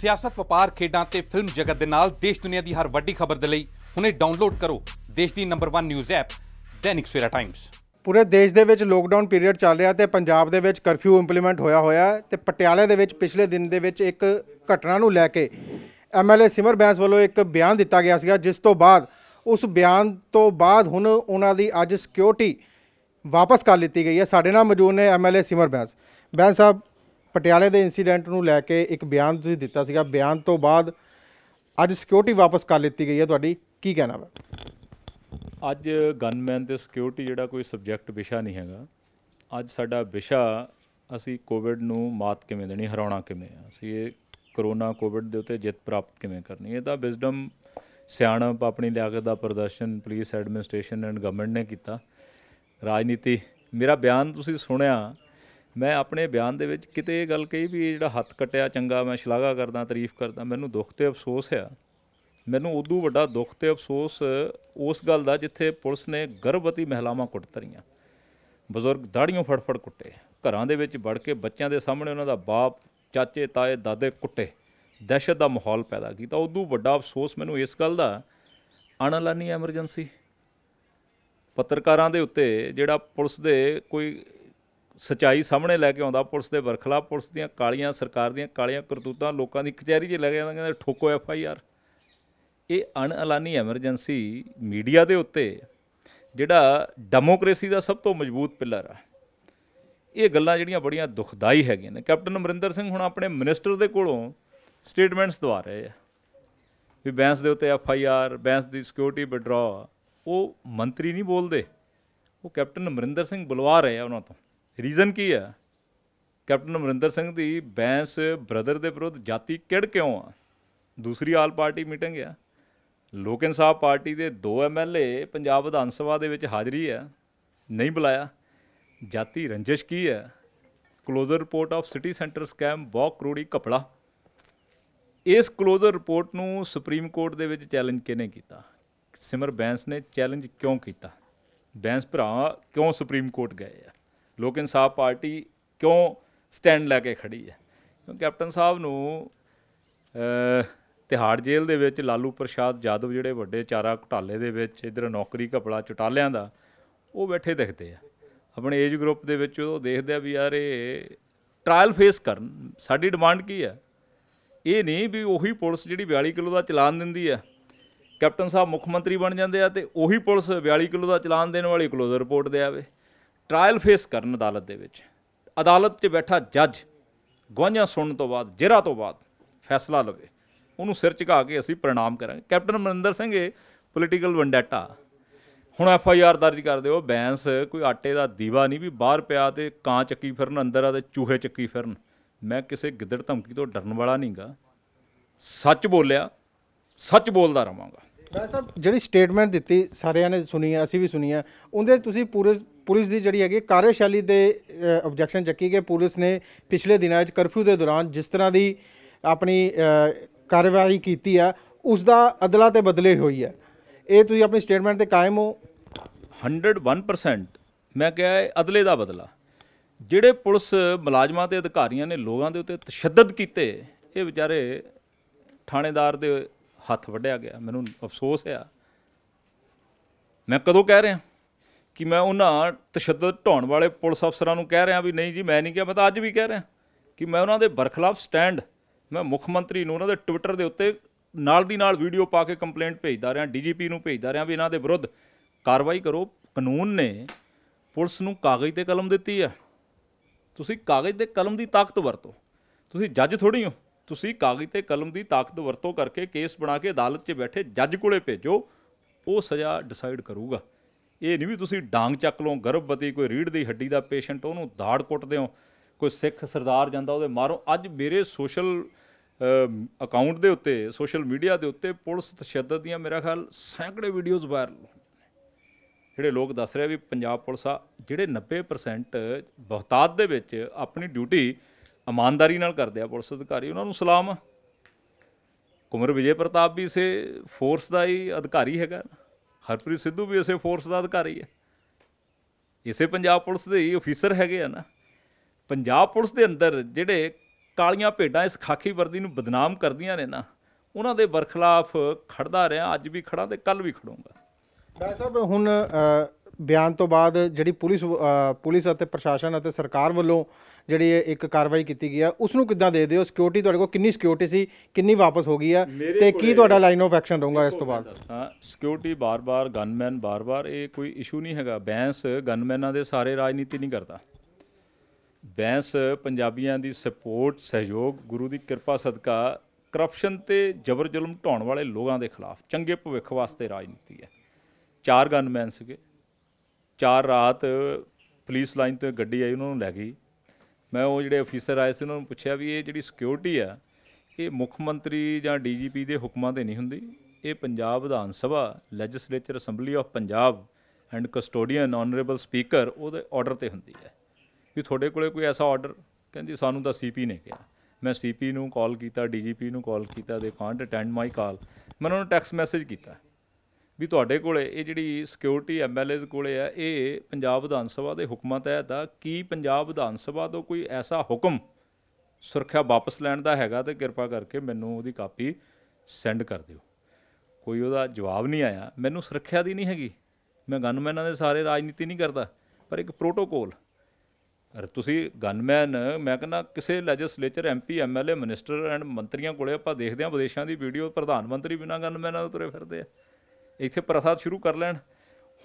ਸਿਆਸਤ ਵਪਾਰ ਖੇਡਾਂ ਤੇ ਫਿਲਮ ਜਗਤ ਦੇ ਨਾਲ ਦੇਸ਼ ਦੁਨੀਆ ਦੀ ਹਰ ਵੱਡੀ ਖਬਰ ਦੇ ਲਈ ਹੁਣੇ ਡਾਊਨਲੋਡ ਕਰੋ ਦੇਸ਼ ਦੀ number 1 news app Dainik Savera Times ਪੂਰੇ ਦੇਸ਼ ਦੇ ਵਿੱਚ ਲੋਕਡਾਊਨ ਪੀਰੀਅਡ ਚੱਲ ਰਿਹਾ ਤੇ ਪੰਜਾਬ ਦੇ ਵਿੱਚ ਕਰਫਿਊ ਇੰਪਲੀਮੈਂਟ ਹੋਇਆ ਹੋਇਆ ਤੇ ਪਟਿਆਲੇ ਦੇ ਵਿੱਚ ਪਿਛਲੇ ਦਿਨ ਦੇ ਵਿੱਚ ਇੱਕ ਘਟਨਾ ਨੂੰ ਲੈ ਕੇ ਐਮਐਲਏ ਸਿਮਰ ਬੈਂਸ ਵੱਲੋਂ ਇੱਕ ਬਿਆਨ ਦਿੱਤਾ ਗਿਆ ਸੀਗਾ ਜਿਸ ਤੋਂ ਬਾਅਦ ਉਸ ਬਿਆਨ ਤੋਂ ਬਾਅਦ ਹੁਣ ਉਹਨਾਂ ਦੀ ਅੱਜ ਸਿਕਿਉਰਿਟੀ ਵਾਪਸ ਕਰ ਲਈ ਗਈ ਹੈ ਸਾਡੇ ਨਾਲ ਮੌਜੂਦ ਨੇ ਐਮਐਲਏ ਸਿਮਰ ਬੈਂਸ ਬੈਂਸ ਸਾਹਿਬ ਪਟਿਆਲੇ ਦੇ ਇਨਸੀਡੈਂਟ ਨੂੰ ਲੈ ਕੇ ਇੱਕ ਬਿਆਨ ਤੁਸੀਂ ਦਿੱਤਾ ਸੀਗਾ ਬਿਆਨ ਤੋਂ ਬਾਅਦ ਅੱਜ ਸਿਕਿਉਰਿਟੀ ਵਾਪਸ ਕਰ ਲਿੱਤੀ ਗਈ ਹੈ ਤੁਹਾਡੀ ਕੀ ਕਹਿਣਾ ਹੈ ਅੱਜ ਗਨਮੈਨ ਤੇ ਸਿਕਿਉਰਿਟੀ ਜਿਹੜਾ ਕੋਈ ਸਬਜੈਕਟ ਵਿਸ਼ਾ ਨਹੀਂ ਹੈਗਾ ਅੱਜ ਸਾਡਾ ਵਿਸ਼ਾ ਅਸੀਂ ਕੋਵਿਡ ਨੂੰ ਮਾਤ ਕਿਵੇਂ ਦੇਣੀ ਹਰਾਉਣਾ ਕਿਵੇਂ ਅਸੀਂ ਇਹ ਕਰੋਨਾ ਕੋਵਿਡ ਦੇ ਉੱਤੇ ਜਿੱਤ ਪ੍ਰਾਪਤ ਕਿਵੇਂ ਕਰਨੀ ਇਹ ਤਾਂ ਵਿਜ਼ਡਮ ਸਿਆਣਪ ਆਪਣੀ ਲਿਆਕਤ ਦਾ ਪ੍ਰਦਰਸ਼ਨ ਪੁਲਿਸ ਐਡਮਿਨਿਸਟ੍ਰੇਸ਼ਨ ਐਂਡ ਗਵਰਨਮੈਂਟ ਨੇ ਕੀਤਾ ਰਾਜਨੀਤੀ ਮੇਰਾ ਬਿਆਨ ਤੁਸੀਂ ਸੁਣਿਆ ਮੈਂ ਆਪਣੇ ਬਿਆਨ ਦੇ ਵਿੱਚ ਕਿਤੇ ਇਹ ਗੱਲ ਕਹੀ ਵੀ ਜਿਹੜਾ ਹੱਥ ਕਟਿਆ ਚੰਗਾ ਮੈਂ ਸ਼ਲਾਘਾ ਕਰਦਾ ਤਾਰੀਫ ਕਰਦਾ ਮੈਨੂੰ ਦੁੱਖ ਤੇ ਅਫਸੋਸ ਆ ਮੈਨੂੰ ਉਦੋਂ ਵੱਡਾ ਦੁੱਖ ਤੇ ਅਫਸੋਸ ਉਸ ਗੱਲ ਦਾ ਜਿੱਥੇ ਪੁਲਿਸ ਨੇ ਗਰਭਵਤੀ ਮਹਿਲਾਵਾਂ ਕੁੱਟ ਤਰੀਆਂ ਬਜ਼ੁਰਗ ਦਾੜੀਆਂ ਫੜਫੜ ਕੁੱਟੇ ਘਰਾਂ ਦੇ ਵਿੱਚ ਵੜ ਕੇ ਬੱਚਿਆਂ ਦੇ ਸਾਹਮਣੇ ਉਹਨਾਂ ਦਾ ਬਾਪ ਚਾਚੇ ਤਾਏ ਦਾਦੇ ਕੁੱਟੇ ਦਹਿਸ਼ਤ ਦਾ ਮਾਹੌਲ ਪੈਦਾ ਕੀਤਾ ਉਦੋਂ ਵੱਡਾ ਅਫਸੋਸ ਮੈਨੂੰ ਇਸ ਗੱਲ ਦਾ ਅਣਲਾਨੀ ਐਮਰਜੈਂਸੀ ਪੱਤਰਕਾਰਾਂ ਦੇ ਉੱਤੇ ਜਿਹੜਾ ਪੁਲਿਸ ਦੇ ਕੋਈ ਸਚਾਈ ਸਾਹਮਣੇ ਲੈ ਕੇ ਆਉਂਦਾ ਪੁਲਿਸ ਦੇ ਵਰਖਲਾ ਪੁਲਿਸ ਦੀਆਂ ਕਾਲੀਆਂ ਸਰਕਾਰ ਦੀਆਂ ਕਾਲੀਆਂ ਕਰਤੂਤਾਂ ਲੋਕਾਂ ਦੀ ਕਚਹਿਰੀ 'ਚ ਲੈ ਕੇ ਆਉਂਦਾ ਠੋਕੋ ਐਫ ਆਈ ਆਰ ਇਹ ਅਣਅਲਾਨੀ ਐਮਰਜੈਂਸੀ ਮੀਡੀਆ ਦੇ ਉੱਤੇ ਜਿਹੜਾ ਡੈਮੋਕ੍ਰੇਸੀ ਦਾ ਸਭ ਤੋਂ ਮਜ਼ਬੂਤ ਪਿਲਰ ਆ ਇਹ ਗੱਲਾਂ ਜਿਹੜੀਆਂ ਬੜੀਆਂ ਦੁਖਦਾਈ ਹੈਗੀਆਂ ਨੇ ਕੈਪਟਨ ਅਮਰਿੰਦਰ ਸਿੰਘ ਹੁਣ ਆਪਣੇ ਮਿਨਿਸਟਰ ਦੇ ਕੋਲੋਂ ਸਟੇਟਮੈਂਟਸ ਦਵਾ ਰਹੇ ਆ ਵੀ ਬੈਂਸ ਦੇ ਉੱਤੇ ਐਫ ਆਈ ਆਰ ਬੈਂਸ ਦੀ ਸਿਕਿਉਰਿਟੀ ਵਿਡਰਾ ਉਹ ਮੰਤਰੀ ਨਹੀਂ ਬੋਲਦੇ ਉਹ ਕੈਪਟਨ ਅਮਰਿੰਦਰ ਸਿੰਘ ਬੁਲਵਾ ਰਹੇ ਆ ਉਹਨਾਂ ਤੋਂ ਰੀਜ਼ਨ ਕੀ ਆ ਕੈਪਟਨ ਅਮਰਿੰਦਰ ਸਿੰਘ ਦੀ ਬੈਂਸ ਬ੍ਰਦਰ ਦੇ ਵਿਰੁੱਧ ਜਾਤੀ ਕਿੜ ਕਿਉਂ ਆ ਦੂਸਰੀ ਆਲ ਪਾਰਟੀ ਮੀਟਿੰਗ ਆ ਲੋਕ ਇਨਸਾਫ ਪਾਰਟੀ ਦੇ 2 ਐਮਐਲਏ ਪੰਜਾਬ ਵਿਧਾਨ ਸਭਾ ਦੇ ਵਿੱਚ ਹਾਜ਼ਰੀ ਆ ਨਹੀਂ ਬੁਲਾਇਆ ਜਾਤੀ ਰੰਜਿਸ਼ ਕੀ ਹੈ closure report of city centre scam ਬਹੁਤ ਕਰੋੜੀ ਕਪੜਾ ਇਸ ਕਲੋਜ਼ਰ ਰਿਪੋਰਟ ਨੂੰ ਸੁਪਰੀਮ ਕੋਰਟ ਦੇ ਵਿੱਚ ਚੈਲੰਜ ਕਿਨੇ ਕੀਤਾ ਸਿਮਰ ਬੈਂਸ ਨੇ ਚੈਲੰਜ ਕਿਉਂ ਕੀਤਾ ਬੈਂਸ ਭਰਾ ਕਿਉਂ ਸੁਪਰੀਮ ਕੋਰਟ ਗਏ ਆ ਲੋਕ ਇਨਸਾਫ ਪਾਰਟੀ ਕਿਉਂ ਸਟੈਂਡ ਲੈ ਕੇ ਖੜੀ ਹੈ ਕਿਉਂਕਿ ਕੈਪਟਨ ਸਾਹਿਬ ਨੂੰ ਤਿਹਾੜ ਜੇਲ੍ਹ ਦੇ ਵਿੱਚ ਲਾਲੂ ਪ੍ਰਸ਼ਾਦ ਜਾਦਵ ਜਿਹੜੇ ਵੱਡੇ ਚਾਰਾ ਘਟਾਲੇ ਦੇ ਵਿੱਚ ਇਧਰ ਨੌਕਰੀ ਘਪਲਾ ਚਟਾਲਿਆਂ ਦਾ ਉਹ ਬੈਠੇ ਦਿਖਦੇ ਆ ਆਪਣੇ ਏਜ ਗਰੁੱਪ ਦੇ ਵਿੱਚ ਉਹ ਦੇਖਦੇ ਆ ਵੀ ਯਾਰ ਇਹ ਟ੍ਰਾਇਲ ਫੇਸ ਕਰਨ ਸਾਡੀ ਡਿਮਾਂਡ ਕੀ ਹੈ ਇਹ ਨਹੀਂ ਵੀ ਉਹੀ ਪੁਲਿਸ ਜਿਹੜੀ 42 ਕਿਲੋ ਦਾ ਚਲਾਨ ਦਿੰਦੀ ਆ ਕੈਪਟਨ ਸਾਹਿਬ ਮੁੱਖ ਮੰਤਰੀ ਬਣ ਜਾਂਦੇ ਆ ਤੇ ਉਹੀ ਪੁਲਿਸ 42 ਕਿਲੋ ਦਾ ਚਲਾਨ ਦੇਣ ਵਾਲੀ ਕਲੋਜ਼ਰ ਰਿਪੋਰਟ ਦੇ ਆਵੇ ਟ੍ਰਾਇਲ ਫੇਸ ਕਰਨ ਅਦਾਲਤ ਦੇ ਵਿੱਚ ਅਦਾਲਤ 'ਚ ਬੈਠਾ ਜੱਜ ਗਵਾਹਾਂ ਸੁਣਨ ਤੋਂ ਬਾਅਦ ਜਿਹੜਾ ਤੋਂ ਬਾਅਦ ਫੈਸਲਾ ਲਵੇ ਉਹਨੂੰ ਸਿਰ ਝੁਕਾ ਕੇ ਅਸੀਂ ਪ੍ਰਣਾਮ ਕਰਾਂਗੇ ਕੈਪਟਨ ਮਨਿੰਦਰ ਸਿੰਘ ਇਹ ਪੋਲੀਟੀਕਲ ਵੰਡੈਟਾ ਹੁਣ ਐਫ ਆਈ ਆਰ ਦਰਜ ਕਰ ਦਿਓ ਬੈਂਸ ਕੋਈ ਆਟੇ ਦਾ ਦੀਵਾ ਨਹੀਂ ਵੀ ਬਾਹਰ ਪਿਆ ਤੇ ਕਾਂ ਚੱਕੀ ਫਿਰਨ ਅੰਦਰ ਆ ਤੇ ਚੂਹੇ ਚੱਕੀ ਫਿਰਨ ਮੈਂ ਕਿਸੇ ਗਿੱਦੜ ਧਮਕੀ ਤੋਂ ਡਰਨ ਵਾਲਾ ਨਹੀਂਗਾ ਸੱਚ ਬੋਲਿਆ ਸੱਚ ਬੋਲਦਾ ਰਵਾਂਗਾ ਸਾਹਿਬ ਜਿਹੜੀ ਸਟੇਟਮੈਂਟ ਦਿੱਤੀ ਸਾਰਿਆਂ ਨੇ ਸੁਣੀ ਆ ਅਸੀਂ ਵੀ ਸੁਣੀ ਆ ਉਹਦੇ ਤੁਸੀਂ ਪੂਰੇ ਪੁਲਿਸ ਦੀ ਜਿਹੜੀ ਹੈਗੀ ਕਾਰਜਸ਼ੈਲੀ ਦੇ ਆਬਜੈਕਸ਼ਨ ਚੱਕੀ ਕਿ ਪੁਲਿਸ ਨੇ ਪਿਛਲੇ ਦਿਨਾਂ ਵਿੱਚ ਕਰਫਿਊ ਦੇ ਦੌਰਾਨ ਜਿਸ ਤਰ੍ਹਾਂ ਦੀ ਆਪਣੀ ਕਾਰਵਾਈ ਕੀਤੀ ਆ ਉਸ ਦਾ ਅਦਲਾ ਤੇ ਬਦਲੇ ਹੋਈ ਹੈ ਇਹ ਤੁਸੀਂ ਆਪਣੀ ਸਟੇਟਮੈਂਟ ਤੇ ਕਾਇਮ ਹੋ 101% ਮੈਂ ਕਿਹਾ ਅਦਲੇ ਦਾ ਬਦਲਾ ਜਿਹੜੇ ਪੁਲਿਸ ਮੁਲਾਜ਼ਮਾਂ ਤੇ ਅਧਿਕਾਰੀਆਂ ਨੇ ਲੋਕਾਂ ਦੇ ਉੱਤੇ ਤਸ਼ੱਦਦ ਕੀਤੇ ਇਹ ਵਿਚਾਰੇ ਥਾਣੇਦਾਰ ਦੇ ਹੱਥ ਵੱਢਿਆ ਗਿਆ ਮੈਨੂੰ ਅਫਸੋਸ ਆ ਮੈਂ ਕਦੋਂ ਕਹਿ ਰਿਹਾ ਕਿ ਮੈਂ ਉਹਨਾਂ ਤਸ਼ੱਦਦ ਢਾਉਣ ਵਾਲੇ ਪੁਲਿਸ ਅਫਸਰਾਂ ਨੂੰ ਕਹਿ ਰਿਹਾ ਵੀ ਨਹੀਂ ਜੀ ਮੈਂ ਨਹੀਂ ਕਿਹਾ ਮੈਂ ਤਾਂ ਅੱਜ ਵੀ ਕਹਿ ਰਿਹਾ ਕਿ ਮੈਂ ਉਹਨਾਂ ਦੇ ਬਰਖਲਾਫ ਸਟੈਂਡ ਮੈਂ ਮੁੱਖ ਮੰਤਰੀ ਨੂੰ ਉਹਨਾਂ ਦੇ ਟਵਿੱਟਰ ਦੇ ਉੱਤੇ ਨਾਲ ਦੀ ਨਾਲ ਵੀਡੀਓ ਪਾ ਕੇ ਕੰਪਲੇਂਟ ਭੇਜਦਾ ਰਿਹਾ ਡੀਜੀਪੀ ਨੂੰ ਭੇਜਦਾ ਰਿਹਾ ਵੀ ਇਹਨਾਂ ਦੇ ਵਿਰੁੱਧ ਕਾਰਵਾਈ ਕਰੋ ਕਾਨੂੰਨ ਨੇ ਪੁਲਿਸ ਨੂੰ ਕਾਗਜ਼ ਤੇ ਕਲਮ ਦਿੱਤੀ ਆ ਤੁਸੀਂ ਕਾਗਜ਼ ਤੇ ਕਲਮ ਦੀ ਤਾਕਤ ਵਰਤੋ ਤੁਸੀਂ ਜੱਜ ਥੋੜੀ ਹੋ ਤੁਸੀਂ ਕਾਗਜ਼ ਤੇ ਕਲਮ ਦੀ ਤਾਕਤ ਵਰਤੋ ਕਰਕੇ ਕੇਸ ਬਣਾ ਕੇ ਅਦਾਲਤ 'ਚ ਬੈਠੇ ਜੱਜ ਕੋਲੇ ਭੇਜੋ ਉਹ ਸਜ਼ਾ ਡਿਸਾਈਡ ਕਰੂਗਾ ਇਹ ਨਹੀਂ ਵੀ ਤੁਸੀਂ ਡਾਂਗ ਚੱਕ ਲਓ ਗਰਭਵਤੀ ਕੋਈ ਰੀੜ ਦੀ ਹੱਡੀ ਦਾ ਪੇਸ਼ੈਂਟ ਉਹਨੂੰ ਦਾੜ ਕੁੱਟਦੇ ਹੋ ਕੋਈ ਸਿੱਖ ਸਰਦਾਰ ਜਾਂਦਾ ਉਹਦੇ ਮਾਰੋ ਅੱਜ ਮੇਰੇ ਸੋਸ਼ਲ ਅਕਾਊਂਟ ਦੇ ਉੱਤੇ ਸੋਸ਼ਲ ਮੀਡੀਆ ਦੇ ਉੱਤੇ ਪੁਲਿਸ ਤਸ਼ੱਦਦ ਦੀਆਂ ਮੇਰਾ ਖਿਆਲ ਸੈਂਕੜੇ ਵੀਡੀਓਜ਼ ਵਾਇਰਲ ਜਿਹੜੇ ਲੋਕ ਦੱਸ ਰਿਹਾ ਵੀ ਪੰਜਾਬ ਪੁਲਿਸ ਆ ਜਿਹੜੇ 90% ਬਹੁਤਾਤ ਦੇ ਵਿੱਚ ਆਪਣੀ ਡਿਊਟੀ ਇਮਾਨਦਾਰੀ ਨਾਲ ਕਰਦੇ ਆ ਪੁਲਿਸ ਅਧਿਕਾਰੀ ਉਹਨਾਂ ਨੂੰ ਸਲਾਮ ਕੁਮਰ ਵਿਜੇ ਪ੍ਰਤਾਪ ਵੀ ਸੇ ਫੋਰਸ ਦਾ ਹੀ ਅਧਿਕਾਰੀ ਹੈਗਾ ਹਰਪ੍ਰੀਤ ਸਿੱਧੂ ਵੀ ਇਸੇ ਫੋਰਸ ਦਾ ਅਧਿਕਾਰੀ ਹੈ ਇਸੇ ਪੰਜਾਬ ਪੁਲਿਸ ਦੇ ਹੀ ਅਫੀਸਰ ਹੈਗੇ ਆ ਨਾ ਪੰਜਾਬ ਪੁਲਿਸ ਦੇ ਅੰਦਰ ਜਿਹੜੇ ਕਾਲੀਆਂ ਭੇਡਾਂ ਇਸ ਖਾਕੀ ਵਰਦੀ ਨੂੰ ਬਦਨਾਮ ਕਰਦੀਆਂ ਨੇ ਨਾ ਉਹਨਾਂ ਦੇ ਬਰਖਲਾਫ ਖੜਦਾ ਰਿਹਾ ਅੱਜ ਵੀ ਖੜਾ ਤੇ ਕੱਲ ਵੀ ਖੜੂੰਗਾ ਡਾਕਟਰ ਸਾਹਿਬ ਹੁਣ ਬਿਆਨ ਤੋਂ ਬਾਅਦ ਜਿਹੜੀ ਪੁਲਿਸ ਪੁਲਿਸ ਅਤੇ ਪ੍ਰਸ਼ਾਸਨ ਅਤੇ ਸਰਕਾਰ ਵੱਲੋਂ ਜਿਹੜੀ ਇੱਕ ਕਾਰਵਾਈ ਕੀਤੀ ਗਈ ਆ ਉਸ ਨੂੰ ਕਿੱਦਾਂ ਦੇ ਦਿਓ ਸਿਕਿਉਰਿਟੀ ਤੁਹਾਡੇ ਕੋਲ ਕਿੰਨੀ ਸਿਕਿਉਰਿਟੀ ਸੀ ਕਿੰਨੀ ਵਾਪਸ ਹੋ ਗਈ ਆ ਤੇ ਕੀ ਤੁਹਾਡਾ ਲਾਈਨ ਆਫ ਐਕਸ਼ਨ ਰਹੂਗਾ ਇਸ ਤੋਂ ਬਾਅਦ ਸਿਕਿਉਰਿਟੀ ਬਾਰ-ਬਾਰ ਗਨਮੈਨ ਬਾਰ-ਬਾਰ ਇਹ ਕੋਈ ਇਸ਼ੂ ਨਹੀਂ ਹੈਗਾ ਬੈਂਸ ਗਨਮੈਨਾਂ ਦੇ ਸਾਰੇ ਰਾਜਨੀਤੀ ਨਹੀਂ ਕਰਦਾ ਬੈਂਸ ਪੰਜਾਬੀਆਂ ਦੀ ਸਪੋਰਟ ਸਹਿਯੋਗ ਗੁਰੂ ਦੀ ਕਿਰਪਾ ਸਦਕਾ ਕਰਪਸ਼ਨ ਤੇ ਜਬਰ ਜ਼ੁਲਮ ਢਾਉਣ ਵਾਲੇ ਲੋਕਾਂ ਦੇ ਖਿਲਾਫ ਚੰਗੇ ਭਵਿੱਖ ਵਾਸਤੇ ਰਾਜਨੀਤੀ ਹੈ ਚਾਰ ਗਨਮੈਨ ਸੀਗੇ ਚਾਰ ਰਾਤ ਪੁਲਿਸ ਲਾਈਨ ਤੋਂ ਗੱਡੀ ਆਈ ਉਹਨਾਂ ਨੂੰ ਲੈ ਗਈ ਮੈਂ ਉਹ ਜਿਹੜੇ ਅਫੀਸਰ ਆਏ ਸੀ ਉਹਨਾਂ ਨੂੰ ਪੁੱਛਿਆ ਵੀ ਇਹ ਜਿਹੜੀ ਸਿਕਿਉਰਿਟੀ ਆ ਇਹ ਮੁੱਖ ਮੰਤਰੀ ਜਾਂ ਡੀਜੀਪੀ ਦੇ ਹੁਕਮਾਂ ਤੇ ਨਹੀਂ ਹੁੰਦੀ ਇਹ Punjab Vidhan Sabha legislature assembly of Punjab and custodian honourable speaker ਉਹਦੇ ਆਰਡਰ ਤੇ ਹੁੰਦੀ ਹੈ ਵੀ ਤੁਹਾਡੇ ਕੋਲੇ ਕੋਈ ਐਸਾ ਆਰਡਰ ਕਹਿੰਦੀ ਸਾਨੂੰ ਤਾਂ ਸੀਪੀ ਨੇ ਕਿਹਾ ਮੈਂ ਸੀਪੀ ਨੂੰ ਕਾਲ ਕੀਤਾ ਡੀਜੀਪੀ ਨੂੰ ਕਾਲ ਕੀਤਾ ਦੇ ਕਾਂਟ ਅਟੈਂਡ ਮਾਈ ਕਾਲ ਮੈਂ ਉਹਨਾਂ ਨੂੰ ਟੈਕਸਟ ਮੈਸੇਜ ਕੀਤਾ ਵੀ ਤੁਹਾਡੇ ਕੋਲੇ ਇਹ ਜਿਹੜੀ ਸਿਕਿਉਰਿਟੀ ਐਮਐਲਏਜ਼ ਕੋਲੇ ਆ ਇਹ ਪੰਜਾਬ ਵਿਧਾਨ ਸਭਾ ਦੇ ਹੁਕਮਾਂ ਤਹਿਤ ਆ ਕੀ ਪੰਜਾਬ ਵਿਧਾਨ ਸਭਾ ਤੋਂ ਕੋਈ ਐਸਾ ਹੁਕਮ ਸੁਰੱਖਿਆ ਵਾਪਸ ਲੈਣ ਦਾ ਹੈਗਾ ਤੇ ਕਿਰਪਾ ਕਰਕੇ ਮੈਨੂੰ ਉਹਦੀ ਕਾਪੀ ਸੈਂਡ ਕਰ ਦਿਓ ਕੋਈ ਉਹਦਾ ਜਵਾਬ ਨਹੀਂ ਆਇਆ ਮੈਨੂੰ ਸੁਰੱਖਿਆ ਦੀ ਨਹੀਂ ਹੈਗੀ ਮੈਂ ਗਨਮੈਨਾਂ ਦੇ ਸਾਰੇ ਰਾਜਨੀਤੀ ਨਹੀਂ ਕਰਦਾ ਪਰ ਇੱਕ ਪ੍ਰੋਟੋਕੋਲ ਤੁਸੀਂ ਗਨਮੈਨ ਮੈਂ ਕਹਿੰਦਾ ਕਿਸੇ legislature MP MLA minister and ਮੰਤਰੀਆਂ ਕੋਲੇ ਆਪਾਂ ਦੇਖਦੇ ਹਾਂ ਵਿਦੇਸ਼ਾਂ ਦੀ ਵੀਡੀਓ ਪ੍ਰਧਾਨ ਮੰਤਰੀ ਬਿਨਾਂ ਗਨਮੈਨਾਂ ਤੋਂ ਤੁਰੇ ਫਿਰਦੇ ਆ ਇੱਥੇ ਪ੍ਰਸਾਦ ਸ਼ੁਰੂ ਕਰ ਲੈਣ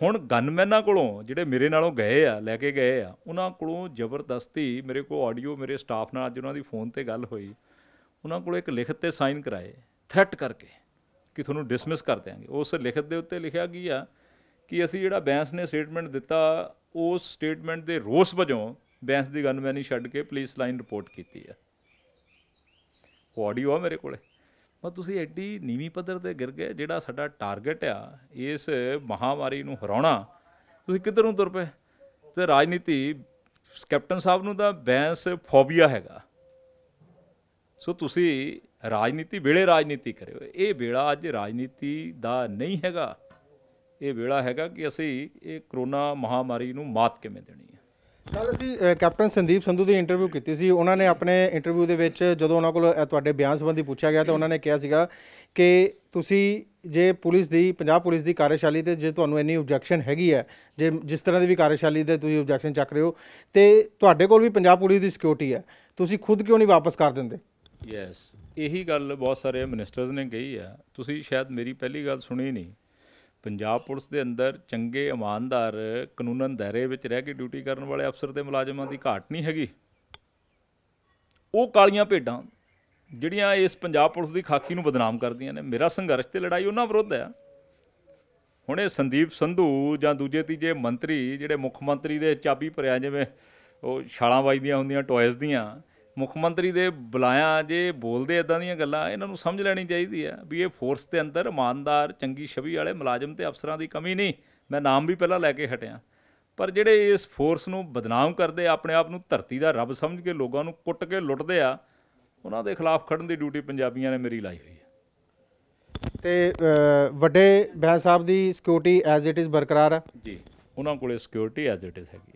ਹੁਣ ਗਨਮੈਨਾਂ ਕੋਲੋਂ ਜਿਹੜੇ ਮੇਰੇ ਨਾਲੋਂ ਗਏ ਆ ਲੈ ਕੇ ਗਏ ਆ ਉਹਨਾਂ ਕੋਲੋਂ ਜ਼ਬਰਦਸਤੀ ਮੇਰੇ ਕੋਲ ਆਡੀਓ ਮੇਰੇ ਸਟਾਫ ਨਾਲ ਅੱਜ ਉਹਨਾਂ ਦੀ ਫੋਨ ਤੇ ਗੱਲ ਹੋਈ ਉਹਨਾਂ ਕੋਲ ਇੱਕ ਲਿਖਤ ਤੇ ਸਾਈਨ ਕਰਾਏ ਥ੍ਰੈਟ ਕਰਕੇ ਕਿ ਤੁਹਾਨੂੰ ਡਿਸਮਿਸ ਕਰ ਦੇਾਂਗੇ ਉਸ ਲਿਖਤ ਦੇ ਉੱਤੇ ਲਿਖਿਆ ਕੀ ਆ ਕਿ ਅਸੀਂ ਜਿਹੜਾ ਬੈਂਸ ਨੇ ਸਟੇਟਮੈਂਟ ਦਿੱਤਾ ਉਸ ਸਟੇਟਮੈਂਟ ਦੇ ਰੋਸ ਵਜੋਂ ਬੈਂਸ ਦੀ ਗਨਮੈਨੀ ਛੱਡ ਕੇ ਪੁਲਿਸ ਲਾਈਨ ਰਿਪੋਰਟ ਕੀਤੀ ਆ ਉਹ ਆਡੀਓ ਆ ਮੇਰੇ ਕੋਲੇ ਪਰ ਤੁਸੀਂ ਐਡੀ ਨੀਵੀਂ ਪੱਧਰ ਤੇ ਗਿਰ ਗਏ ਜਿਹੜਾ ਸਾਡਾ ਟਾਰਗੇਟ ਆ ਇਸ ਮਹਾਮਾਰੀ ਨੂੰ ਹਰਾਉਣਾ ਤੁਸੀਂ ਕਿੱਧਰ ਨੂੰ ਤੁਰ ਪਏ ਤੇ ਰਾਜਨੀਤੀ ਕੈਪਟਨ ਸਾਹਿਬ ਨੂੰ ਤਾਂ ਬੈਂਸ ਫੋਬੀਆ ਹੈਗਾ ਸੋ ਤੁਸੀਂ ਰਾਜਨੀਤੀ ਵੇਲੇ ਰਾਜਨੀਤੀ ਕਰਿਓ ਇਹ ਵੇਲਾ ਅੱਜ ਰਾਜਨੀਤੀ ਦਾ ਨਹੀਂ ਹੈਗਾ ਇਹ ਵੇਲਾ ਹੈਗਾ ਕਿ ਅਸੀਂ ਇਹ ਕਰੋਨਾ ਮਹਾਮਾਰੀ ਨੂੰ ਮਾਤ ਕਿਵੇਂ ਦੇਣੀ ਕੱਲ ਅਸੀਂ ਕੈਪਟਨ ਸੰਦੀਪ ਸੰਧੂ ਦੀ ਇੰਟਰਵਿਊ ਕੀਤੀ ਸੀ ਉਹਨਾਂ ਨੇ ਆਪਣੇ ਇੰਟਰਵਿਊ ਦੇ ਵਿੱਚ ਜਦੋਂ ਉਹਨਾਂ ਕੋਲ ਤੁਹਾਡੇ ਬਿਆਨ ਸੰਬੰਧੀ ਪੁੱਛਿਆ ਗਿਆ ਤਾਂ ਉਹਨਾਂ ਨੇ ਕਿਹਾ ਸੀਗਾ ਕਿ ਤੁਸੀਂ ਜੇ ਪੁਲਿਸ ਦੀ ਪੰਜਾਬ ਪੁਲਿਸ ਦੀ ਕਾਰਜਸ਼ਾਲੀ ਤੇ ਜੇ ਤੁਹਾਨੂੰ ਇੰਨੀ ਆਬਜੈਕਸ਼ਨ ਹੈਗੀ ਹੈ ਜੇ ਜਿਸ ਤਰ੍ਹਾਂ ਦੀ ਵੀ ਕਾਰਜਸ਼ਾਲੀ ਤੇ ਤੁਸੀਂ ਆਬਜੈਕਸ਼ਨ ਚੱਕ ਰਹੇ ਹੋ ਤੇ ਤੁਹਾਡੇ ਕੋਲ ਵੀ ਪੰਜਾਬ ਪੁਲਿਸ ਦੀ ਸਿਕਿਉਰਿਟੀ ਹੈ ਤੁਸੀਂ ਖੁਦ ਕਿਉਂ ਨਹੀਂ ਵਾਪਸ ਕਰ ਦਿੰਦੇ ਯੈਸ ਇਹੀ ਗੱਲ ਬਹੁਤ ਸਾਰੇ ਮਿਨਿਸਟਰਸ ਨੇ ਕਹੀ ਆ ਤੁਸੀਂ ਸ਼ਾਇਦ ਮੇਰੀ ਪਹਿਲੀ ਗੱਲ ਸੁਣੀ ਨਹੀਂ ਪੰਜਾਬ ਪੁਲਿਸ ਦੇ ਅੰਦਰ ਚੰਗੇ ਇਮਾਨਦਾਰ ਕਾਨੂੰਨਨ ਦਾਇਰੇ ਵਿੱਚ ਰਹਿ ਕੇ ਡਿਊਟੀ ਕਰਨ ਵਾਲੇ ਅਫਸਰ ਤੇ ਮੁਲਾਜ਼ਮਾਂ ਦੀ ਘਾਟ ਨਹੀਂ ਹੈਗੀ ਉਹ ਕਾਲੀਆਂ ਭੇਡਾਂ ਜਿਹੜੀਆਂ ਇਸ ਪੰਜਾਬ ਪੁਲਿਸ ਦੀ ਖਾਕੀ ਨੂੰ ਬਦਨਾਮ ਕਰਦੀਆਂ ਨੇ ਮੇਰਾ ਸੰਘਰਸ਼ ਤੇ ਲੜਾਈ ਉਹਨਾਂ ਵਿਰੁੱਧ ਹੈ ਹੁਣ ਇਹ ਸੰਦੀਪ ਸੰਧੂ ਜਾਂ ਦੂਜੇ ਤੀਜੇ ਮੰਤਰੀ ਜਿਹੜੇ ਮੁੱਖ ਮੰਤਰੀ ਦੇ ਚਾਬੀ ਭਰਿਆ ਜਿਵੇਂ ਉਹ ਛਾਲਾਂ ਵਜਦੀਆਂ ਹੁੰਦੀਆਂ ਟੌਇਸ ਦੀਆਂ ਮੁੱਖ ਮੰਤਰੀ ਦੇ ਬੁਲਾਇਆ ਜੇ ਬੋਲਦੇ ਇਦਾਂ ਦੀਆਂ ਗੱਲਾਂ ਇਹਨਾਂ ਨੂੰ ਸਮਝ ਲੈਣੀ ਚਾਹੀਦੀ ਆ ਵੀ ਇਹ ਫੋਰਸ ਦੇ ਅੰਦਰ ਇਮਾਨਦਾਰ ਚੰਗੀ ਛਵੀ ਵਾਲੇ ਮੁਲਾਜ਼ਮ ਤੇ ਅਫਸਰਾਂ ਦੀ ਕਮੀ ਨਹੀਂ ਮੈਂ ਨਾਮ ਵੀ ਪਹਿਲਾਂ ਲੈ ਕੇ ਹਟਿਆ ਪਰ ਜਿਹੜੇ ਇਸ ਫੋਰਸ ਨੂੰ ਬਦਨਾਮ ਕਰਦੇ ਆਪਣੇ ਆਪ ਨੂੰ ਧਰਤੀ ਦਾ ਰੱਬ ਸਮਝ ਕੇ ਲੋਕਾਂ ਨੂੰ ਕੁੱਟ ਕੇ ਲੁੱਟਦੇ ਆ ਉਹਨਾਂ ਦੇ ਖਿਲਾਫ ਖੜਨ ਦੀ ਡਿਊਟੀ ਪੰਜਾਬੀਆਂ ਨੇ ਮੇਰੀ ਲਾਈ ਹੋਈ ਹੈ ਤੇ ਵੱਡੇ ਬਹਿ ਸਾਹਿਬ ਦੀ ਸਿਕਿਉਰਿਟੀ ਐਜ਼ ਇਟ ਇਜ਼ ਬਰਕਰਾਰ ਹੈ ਜੀ ਉਹਨਾਂ ਕੋਲੇ ਸਿਕਿਉਰਿਟੀ ਐਜ਼ ਇਟ ਇਜ਼ ਹੈਗੀ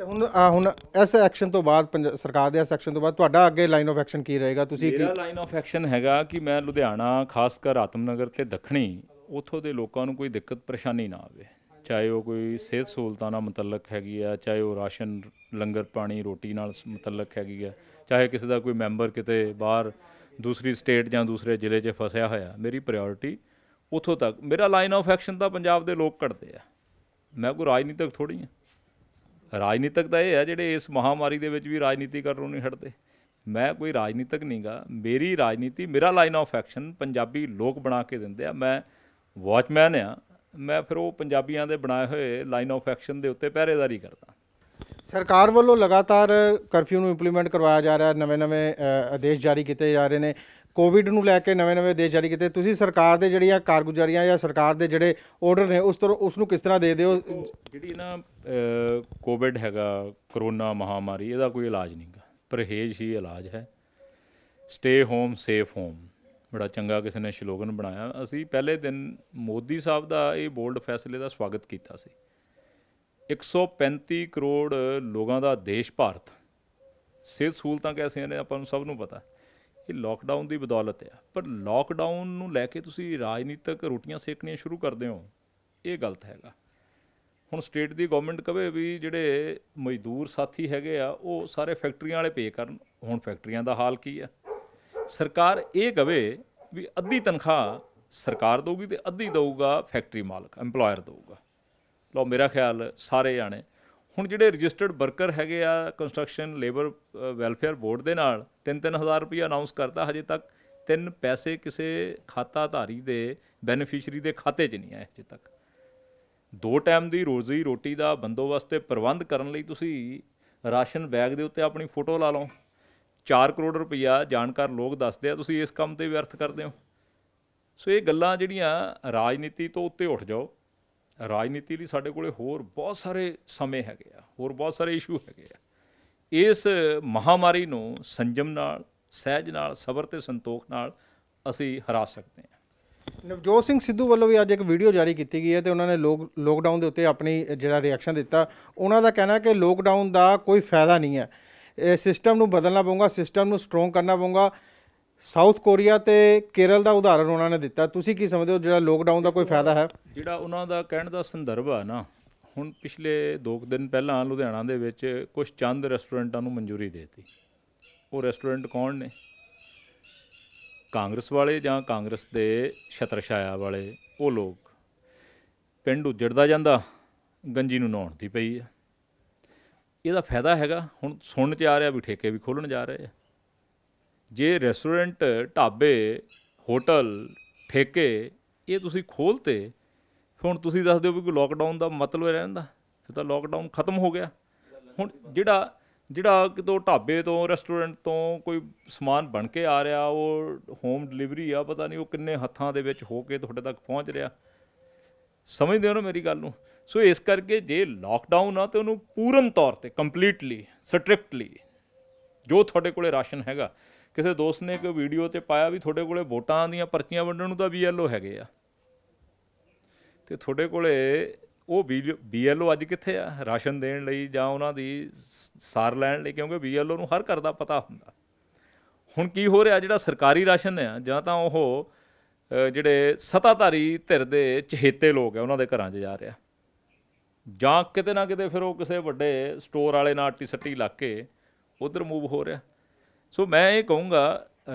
ਤੇ ਹੁਣ ਆ ਹੁਣ ਇਸ ਐਕਸ਼ਨ ਤੋਂ ਬਾਅਦ ਸਰਕਾਰ ਦੇ ਇਸ ਐਕਸ਼ਨ ਤੋਂ ਬਾਅਦ ਤੁਹਾਡਾ ਅੱਗੇ ਲਾਈਨ ਆਫ ਐਕਸ਼ਨ ਕੀ ਰਹੇਗਾ ਤੁਸੀਂ ਕੀ ਮੇਰਾ ਲਾਈਨ ਆਫ ਐਕਸ਼ਨ ਹੈਗਾ ਕਿ ਮੈਂ ਲੁਧਿਆਣਾ ਖਾਸ ਕਰ ਆਤਮਨਗਰ ਤੇ ਦੱਖਣੀ ਉਥੋਂ ਦੇ ਲੋਕਾਂ ਨੂੰ ਕੋਈ ਦਿੱਕਤ ਪਰੇਸ਼ਾਨੀ ਨਾ ਆਵੇ ਚਾਹੇ ਉਹ ਕੋਈ ਸਿਹਤ ਸਹੂਲਤਾਂ ਨਾਲ ਮੁਤਲਕ ਹੈਗੀ ਆ ਚਾਹੇ ਉਹ ਰਾਸ਼ਨ ਲੰਗਰ ਪਾਣੀ ਰੋਟੀ ਨਾਲ ਮੁਤਲਕ ਹੈਗੀ ਆ ਚਾਹੇ ਕਿਸੇ ਦਾ ਕੋਈ ਮੈਂਬਰ ਕਿਤੇ ਬਾਹਰ ਦੂਸਰੀ ਸਟੇਟ ਜਾਂ ਦੂਸਰੇ ਜ਼ਿਲ੍ਹੇ 'ਚ ਫਸਿਆ ਹੋਇਆ ਮੇਰੀ ਪ੍ਰਾਇੋਰਟੀ ਉਥੋਂ ਤੱਕ ਮੇਰਾ ਲਾਈਨ ਆਫ ਐਕਸ਼ਨ ਤਾਂ ਪੰਜਾਬ ਦੇ ਲੋਕ ਘੜਦੇ ਆ ਮੈਂ ਕੋਈ ਰਾਜਨੀਤਿਕ ਥੋੜੀ ਆ ਰਾਜਨੀਤਿਕ ਤਾਂ ਇਹ ਹੈ ਜਿਹੜੇ ਇਸ ਮਹਾਮਾਰੀ ਦੇ ਵਿੱਚ ਵੀ ਰਾਜਨੀਤੀ ਕਰਨੋਂ ਨਹੀਂ ਹਟਦੇ ਮੈਂ ਕੋਈ ਰਾਜਨੀਤਿਕ ਨਹੀਂਗਾ ਮੇਰੀ ਰਾਜਨੀਤੀ ਮੇਰਾ ਲਾਈਨ ਆਫ ਐਕਸ਼ਨ ਪੰਜਾਬੀ ਲੋਕ ਬਣਾ ਕੇ ਦਿੰਦੇ ਆ ਮੈਂ ਵਾਚਮੈਨ ਆ ਮੈਂ ਫਿਰ ਉਹ ਪੰਜਾਬੀਆਂ ਦੇ ਬਣਾਏ ਹੋਏ ਲਾਈਨ ਆਫ ਐਕਸ਼ਨ ਦੇ ਉੱਤੇ ਪਹਿਰੇਦਾਰੀ ਕਰਦਾ ਸਰਕਾਰ ਵੱਲੋਂ ਲਗਾਤਾਰ ਕਰਫਿਊ ਨੂੰ ਇੰਪਲੀਮੈਂਟ ਕਰਵਾਇਆ ਜਾ ਰਿਹਾ ਨਵੇਂ-ਨਵੇਂ ਆਦੇਸ਼ ਜਾਰੀ ਕੀਤੇ ਜਾ ਰਹੇ ਨੇ ਕੋਵਿਡ ਨੂੰ ਲੈ ਕੇ ਨਵੇਂ-ਨਵੇਂ ਆਦੇਸ਼ ਜਾਰੀ ਕੀਤੇ ਤੁਸੀਂ ਸਰਕਾਰ ਦੇ ਜਿਹੜੀਆਂ ਕਾਰਗੁਜ਼ਾਰੀਆਂ ਜਾਂ ਸਰਕਾਰ ਦੇ ਜਿਹੜੇ ਆਰਡਰ ਨੇ ਉਸ ਤਰ੍ਹਾਂ ਉਸ ਨੂੰ ਕਿਸ ਤਰ੍ਹਾਂ ਦੇ ਦਿਓ ਜਿਹੜੀ ਨਾ ਕੋਵਿਡ ਹੈਗਾ ਕਰੋਨਾ ਮਹਾਮਾਰੀ ਇਹਦਾ ਕੋਈ ਇਲਾਜ ਨਹੀਂ ਪਰਹੇਜ਼ ਹੀ ਇਲਾਜ ਹੈ ਸਟੇ ਹੋਮ ਸੇਫ ਹੋਮ ਬੜਾ ਚੰਗਾ ਕਿਸੇ ਨੇ ਸ਼ਲੋਗਨ ਬਣਾਇਆ ਅਸੀਂ ਪਹਿਲੇ ਦਿਨ ਮੋਦੀ ਸਾਹਿਬ ਦਾ ਇਹ ਬੋਲਡ ਫੈਸਲੇ ਦਾ ਸਵਾਗਤ ਕੀਤਾ ਸੀ 135 ਕਰੋੜ ਲੋਕਾਂ ਦਾ ਦੇਸ਼ ਭਾਰਤ ਸਿਹਤ ਸਹੂਲਤਾਂ ਕੈਸੀਆਂ ਨੇ ਆਪਾਂ ਨੂੰ ਸਭ ਨੂੰ ਪਤਾ ਇਹ ਲਾਕਡਾਊਨ ਦੀ ਬਦੌਲਤ ਆ ਪਰ ਲਾਕਡਾਊਨ ਨੂੰ ਲੈ ਕੇ ਤੁਸੀਂ ਰਾਜਨੀਤਿਕ ਰੋਟੀਆਂ ਸੇਕਣੀਆਂ ਸ਼ੁਰੂ ਕਰਦੇ ਹੋ ਇਹ ਗਲਤ ਹੈਗਾ ਹੁਣ ਸਟੇਟ ਦੀ ਗਵਰਨਮੈਂਟ ਕਵੇ ਵੀ ਜਿਹੜੇ ਮਜ਼ਦੂਰ ਸਾਥੀ ਹੈਗੇ ਆ ਉਹ ਸਾਰੇ ਫੈਕਟਰੀਆਂ ਵਾਲੇ ਪੇ ਕਰਨ ਹੁਣ ਫੈਕਟਰੀਆਂ ਦਾ ਹਾਲ ਕੀ ਆ ਸਰਕਾਰ ਇਹ ਕਵੇ ਵੀ ਅੱਧੀ ਤਨਖਾਹ ਸਰਕਾਰ ਦੇਊਗੀ ਤੇ ਅੱਧੀ ਦੇਊਗਾ ਫੈਕਟਰੀ ਮਾਲਕ EMPLOYER ਦੇਊਗਾ ਲਓ ਮੇਰਾ ਖਿਆਲ ਸਾਰੇ ਜਾਣੇ ਹੁਣ ਜਿਹੜੇ ਰਜਿਸਟਰਡ ਵਰਕਰ ਹੈਗੇ ਆ ਕੰਸਟਰਕਸ਼ਨ ਲੇਬਰ ਵੈਲਫੇਅਰ ਬੋਰਡ ਦੇ ਨਾਲ 3-3000 ਰੁਪਏ ਅਨਾਉਂਸ ਕਰਤਾ ਹਜੇ ਤੱਕ ਤਿੰਨ ਪੈਸੇ ਕਿਸੇ ਖਾਤਾਧਾਰੀ ਦੇ ਬੈਨੀਫੀਸ਼ੀਅਰੀ ਦੇ ਖਾਤੇ 'ਚ ਨਹੀਂ ਆਏ ਹਜੇ ਤੱਕ ਦੋ ਟਾਈਮ ਦੀ ਰੋਜ਼ੀ ਰੋਟੀ ਦਾ ਬੰਦੋਬਸਤ ਤੇ ਪ੍ਰਬੰਧ ਕਰਨ ਲਈ ਤੁਸੀਂ ਰਾਸ਼ਨ ਬੈਗ ਦੇ ਉੱਤੇ ਆਪਣੀ ਫੋਟੋ ਲਾ ਲਓ 4 ਕਰੋੜ ਰੁਪਇਆ ਜਾਣਕਾਰ ਲੋਕ ਦੱਸਦੇ ਆ ਤੁਸੀਂ ਇਸ ਕੰਮ ਤੇ ਵਿਅਰਥ ਕਰਦੇ ਹੋ ਸੋ ਇਹ ਗੱਲਾਂ ਜਿਹੜੀਆਂ ਰਾਜਨੀਤੀ ਤੋਂ ਉੱਤੇ ਉੱਠ ਜਾਓ ਰਾਜਨੀਤੀ ਲਈ ਸਾਡੇ ਕੋਲੇ ਹੋਰ ਬਹੁਤ ਸਾਰੇ ਸਮੇਂ ਹੈਗੇ ਆ ਹੋਰ ਬਹੁਤ ਸਾਰੇ ਇਸ਼ੂ ਹੈਗੇ ਆ ਇਸ ਮਹਾਮਾਰੀ ਨੂੰ ਸੰਜਮ ਨਾਲ ਸਹਿਜ ਨਾਲ ਸਬਰ ਤੇ ਸੰਤੋਖ ਨਾਲ ਅਸੀਂ ਹਰਾ ਸਕਦੇ ਹਾਂ ਨਵਜੋਤ ਸਿੰਘ ਸਿੱਧੂ ਵੱਲੋਂ ਵੀ ਅੱਜ ਇੱਕ ਵੀਡੀਓ ਜਾਰੀ ਕੀਤੀ ਗਈ ਹੈ ਤੇ ਉਹਨਾਂ ਨੇ ਲੋਕ ਲੋਕਡਾਊਨ ਦੇ ਉੱਤੇ ਆਪਣੀ ਜਿਹੜਾ ਰਿਐਕਸ਼ਨ ਦਿੱਤਾ ਉਹਨਾਂ ਦਾ ਕਹਿਣਾ ਕਿ ਲੋਕਡਾਊਨ ਦਾ ਕੋਈ ਫਾਇਦਾ ਨਹੀਂ ਹੈ ਸਿਸਟਮ ਨੂੰ ਬਦਲਣਾ ਪਊਗਾ ਸਿਸਟਮ ਨੂੰ ਸਟਰੋਂਗ ਕਰਨਾ ਪਊਗਾ ਸਾਊਥ ਕੋਰੀਆ ਤੇ ਕੇਰਲ ਦਾ ਉਦਾਹਰਣ ਉਹਨਾਂ ਨੇ ਦਿੱਤਾ ਤੁਸੀਂ ਕੀ ਸਮਝਦੇ ਹੋ ਜਿਹੜਾ ਲੋਕਡਾਊਨ ਦਾ ਕੋਈ ਫਾਇਦਾ ਹੈ ਜਿਹੜਾ ਉਹਨਾਂ ਦਾ ਕਹਿਣ ਦਾ ਸੰਦਰਭ ਆ ਨਾ ਹੁਣ ਪਿਛਲੇ 2 ਦਿਨ ਪਹਿਲਾਂ ਲੁਧਿਆਣਾ ਦੇ ਵਿੱਚ ਕੁਝ ਚੰਦ ਰੈਸਟੋਰੈਂਟਾਂ ਨੂੰ ਮਨਜ਼ੂਰੀ ਦਿੱਤੀ ਉਹ ਰੈਸਟੋਰੈਂਟ ਕੌਣ ਨੇ ਕਾਂਗਰਸ ਵਾਲੇ ਜਾਂ ਕਾਂਗਰਸ ਦੇ ਛਤਰਛਾਇਆ ਵਾਲੇ ਉਹ ਲੋਕ ਪਿੰਡ ਉਜੜਦਾ ਜਾਂਦਾ ਗੰਜੀ ਨੂੰ ਨਾਉਣ ਦੀ ਪਈ ਆ ਇਹਦਾ ਫਾਇਦਾ ਹੈਗਾ ਹੁਣ ਸੁਣਨ 'ਚ ਆ ਰਿਹਾ ਵੀ ਠੇਕੇ ਵੀ ਖੋਲਣ ਜਾ ਰਹੇ ਆ ਜੇ ਰੈਸਟੋਰੈਂਟ ਢਾਬੇ ਹੋਟਲ ਠੇਕੇ ਇਹ ਤੁਸੀਂ ਖੋਲਤੇ ਹੁਣ ਤੁਸੀਂ ਦੱਸ ਦਿਓ ਵੀ ਕੋਈ ਲੋਕਡਾਊਨ ਦਾ ਮਤਲਬ ਰਹਿੰਦਾ ਫਿਰ ਤਾਂ ਲੋਕਡਾਊਨ ਖਤਮ ਹੋ ਗਿਆ ਹੁਣ ਜਿਹੜਾ ਜਿਹੜਾ ਕਿਤੋਂ ਢਾਬੇ ਤੋਂ ਰੈਸਟੋਰੈਂਟ ਤੋਂ ਕੋਈ ਸਮਾਨ ਬਣ ਕੇ ਆ ਰਿਹਾ ਉਹ ਹੋਮ ਡਿਲੀਵਰੀ ਆ ਪਤਾ ਨਹੀਂ ਉਹ ਕਿੰਨੇ ਹੱਥਾਂ ਦੇ ਵਿੱਚ ਹੋ ਕੇ ਤੁਹਾਡੇ ਤੱਕ ਪਹੁੰਚ ਰਿਹਾ ਸਮਝਦੇ ਹੋ ਨਾ ਮੇਰੀ ਗੱਲ ਨੂੰ ਸੋ ਇਸ ਕਰਕੇ ਜੇ ਲਾਕਡਾਊਨ ਆ ਤੇ ਉਹਨੂੰ ਪੂਰਨ ਤੌਰ ਤੇ ਕੰਪਲੀਟਲੀ ਸਟ੍ਰਿਕਟਲੀ ਜੋ ਤੁਹਾਡੇ ਕੋਲੇ ਰਾਸ਼ਨ ਹੈਗਾ ਕਿਸੇ ਦੋਸਤ ਨੇ ਇੱਕ ਵੀਡੀਓ ਤੇ ਪਾਇਆ ਵੀ ਤੁਹਾਡੇ ਕੋਲੇ ਵੋਟਾਂ ਦੀਆਂ ਪਰਚੀਆਂ ਵੰਡਣ ਨੂੰ ਤਾਂ ਬੀਐਲਓ ਹੈਗੇ ਆ ਤੇ ਤੁਹਾਡੇ ਕੋਲੇ ਉਹ ਬੀਐਲਓ ਅੱਜ ਕਿੱਥੇ ਆ ਰਾਸ਼ਨ ਦੇਣ ਲਈ ਜਾਂ ਉਹਨਾਂ ਦੀ ਸਾਰ ਲੈਣ ਲਈ ਕਿਉਂਕਿ ਬੀਐਲਓ ਨੂੰ ਹਰ ਘਰ ਦਾ ਪਤਾ ਹੁੰਦਾ ਹੁਣ ਕੀ ਹੋ ਰਿਹਾ ਜਿਹੜਾ ਸਰਕਾਰੀ ਰਾਸ਼ਨ ਆ ਜਾਂ ਤਾਂ ਉਹ ਜਿਹੜੇ ਸਤਾਧਾਰੀ ਧਿਰ ਦੇ ਚਹੇਤੇ ਲੋਕ ਆ ਉਹਨਾਂ ਦੇ ਘਰਾਂ 'ਚ ਜਾ ਰਿਹਾ ਜਾਂ ਕਿਤੇ ਨਾ ਕਿਤੇ ਫਿਰ ਉਹ ਕਿਸੇ ਵੱਡੇ ਸਟੋਰ ਵਾਲੇ ਨਾਲ ਸੱਟੀ ਲਾ ਕੇ ਉਧਰ ਮੂਵ ਹੋ ਰਿਹਾ ਸੋ ਮੈਂ ਇਹ ਕਹੂੰਗਾ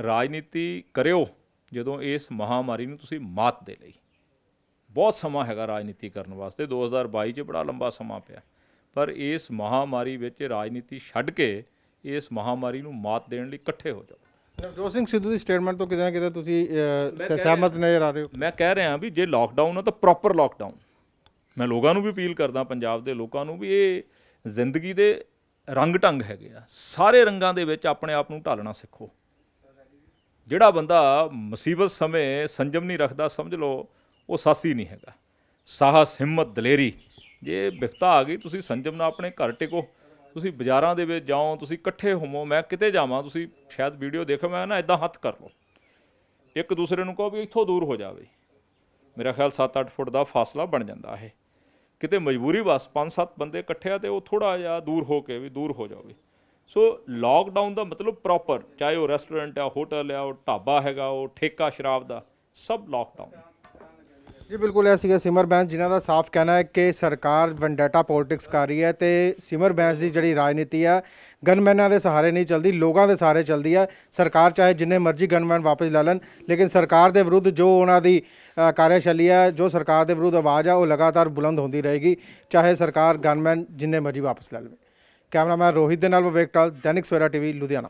ਰਾਜਨੀਤੀ ਕਰਿਓ ਜਦੋਂ ਇਸ ਮਹਾਮਾਰੀ ਨੂੰ ਤੁਸੀਂ ਮਾਤ ਦੇ ਲਈ ਬਹੁਤ ਸਮਾਂ ਹੈਗਾ ਰਾਜਨੀਤੀ ਕਰਨ ਵਾਸਤੇ 2022 ਚ ਬੜਾ ਲੰਬਾ ਸਮਾਂ ਪਿਆ ਪਰ ਇਸ ਮਹਾਮਾਰੀ ਵਿੱਚ ਰਾਜਨੀਤੀ ਛੱਡ ਕੇ ਇਸ ਮਹਾਮਾਰੀ ਨੂੰ ਮਾਤ ਦੇਣ ਲਈ ਇਕੱਠੇ ਹੋ ਜਾਓ ਨਵਜੋਤ ਸਿੰਘ ਸਿੱਧੂ ਦੀ ਸਟੇਟਮੈਂਟ ਤੋਂ ਕਿਤੇ ਕਿਦਾਂ ਕਿਤੇ ਤੁਸੀਂ ਸਹਿਮਤ ਨਜ਼ਰ ਆ ਰਹੇ ਹੋ ਮੈਂ ਕਹਿ ਰਿਹਾ ਵੀ ਜੇ ਲਾਕਡਾਊਨ ਹੈ ਤਾਂ ਪ੍ਰੋਪਰ ਲਾਕਡਾਊਨ ਮੈਂ ਲੋਕਾਂ ਨੂੰ ਵੀ ਅਪੀਲ ਕਰਦਾ ਪੰਜਾਬ ਦੇ ਲੋਕਾਂ ਨੂੰ ਵੀ ਇਹ ਜ਼ਿੰਦਗੀ ਦੇ ਰੰਗ ਢੰਗ ਹੈਗੇ ਆ ਸਾਰੇ ਰੰਗਾਂ ਦੇ ਵਿੱਚ ਆਪਣੇ ਆਪ ਨੂੰ ਢਾਲਣਾ ਸਿੱਖੋ ਜਿਹੜਾ ਬੰਦਾ ਮੁਸੀਬਤ ਸਮੇਂ ਸੰਜਮ ਨਹੀਂ ਰੱਖਦਾ ਸਮਝ ਲਓ ਉਹ ਸਾਸੀ ਨਹੀਂ ਹੈਗਾ ਸਾਹਸ ਹਿੰਮਤ ਦਲੇਰੀ ਜੇ ਵਿਫਤਾ ਆ ਗਈ ਤੁਸੀਂ ਸੰਜਮ ਨਾਲ ਆਪਣੇ ਘਰ ਟਿਕੋ ਤੁਸੀਂ ਬਾਜ਼ਾਰਾਂ ਦੇ ਵਿੱਚ ਜਾਓ ਤੁਸੀਂ ਇਕੱਠੇ ਹੋਵੋ ਮੈਂ ਕਿਤੇ ਜਾਵਾਂ ਤੁਸੀਂ ਸ਼ਾਇਦ ਵੀਡੀਓ ਦੇਖੋ ਮੈਂ ਨਾ ਇਦਾਂ ਹੱਥ ਕਰ ਲਓ ਇੱਕ ਦੂਸਰੇ ਨੂੰ ਕਹੋ ਵੀ ਇੱਥੋਂ ਦੂਰ ਹੋ ਜਾਵੇ ਮੇਰਾ ਖਿਆਲ 7-8 ਫੁੱਟ ਦਾ ਫਾਸਲਾ ਬਣ ਜਾਂਦਾ ਹੈ ਕਿਤੇ ਮਜਬੂਰੀ ਵਾਸ ਪੰਜ ਸੱਤ ਬੰਦੇ ਇਕੱਠੇ ਆ ਤੇ ਉਹ ਥੋੜਾ ਜਿਹਾ ਦੂਰ ਹੋ ਕੇ ਵੀ ਦੂਰ ਹੋ ਜਾਵੇ ਸੋ ਲਾਕਡਾਊਨ ਦਾ ਮਤਲਬ ਪ੍ਰੋਪਰ ਚਾਹੇ ਉਹ ਰੈਸਟੋਰੈਂਟ ਆ ਹੋਟਲ ਆ ਉਹ ਢਾਬਾ ਹੈਗਾ ਉਹ ਠੇਕਾ ਸ਼ਰਾਬ ਦਾ ਸਭ ਲਾਕਡਾਊਨ ਜੀ ਬਿਲਕੁਲ ਐ ਸੀਗਾ ਸਿਮਰ ਬੈਂਸ ਜਿਨ੍ਹਾਂ ਦਾ ਸਾਫ਼ ਕਹਿਣਾ ਹੈ ਕਿ ਸਰਕਾਰ ਵੈਂਡੇਟਾ ਪੋਲਿਟਿਕਸ ਕਰ ਰਹੀ ਹੈ ਤੇ ਸਿਮਰ ਬੈਂਸ ਦੀ ਜਿਹੜੀ ਰਾਜਨੀਤੀ ਹੈ ਗਨਮੈਨਾਂ ਦੇ ਸਹਾਰੇ ਨਹੀਂ ਚਲਦੀ ਲੋਕਾਂ ਦੇ ਸਹਾਰੇ ਚਲਦੀ ਹੈ ਸਰਕਾਰ ਚਾਹੇ ਜਿੰਨੇ ਮਰਜ਼ੀ ਗਨਮੈਨ ਵਾਪਸ ਲੈ ਲੈਣ ਲੇਕਿਨ ਸਰਕਾਰ ਦੇ ਵਿਰੁੱਧ ਜੋ ਉਹਨਾਂ ਦੀ ਕਾਰਜਸ਼ੈਲੀ ਹੈ ਜੋ ਸਰਕਾਰ ਦੇ ਵਿਰੁੱਧ ਆਵਾਜ਼ ਹੈ ਉਹ ਲਗਾਤਾਰ ਬੁਲੰਦ ਹੁੰਦੀ ਰਹੇਗੀ ਚਾਹੇ ਸਰਕਾਰ ਗਨਮੈਨ ਜਿੰਨੇ ਮਰਜ਼ੀ ਵਾਪਸ ਲੈ ਲਵੇ ਕੈਮਰਾਮੈਨ ਰੋਹਿਤ ਦੇ ਨਾਲ ਵਿਵੇਕ ਟਾਲ ਦੈਨਿਕ ਸਵੇਰਾ ਟੀਵੀ ਲੁਧਿਆਣਾ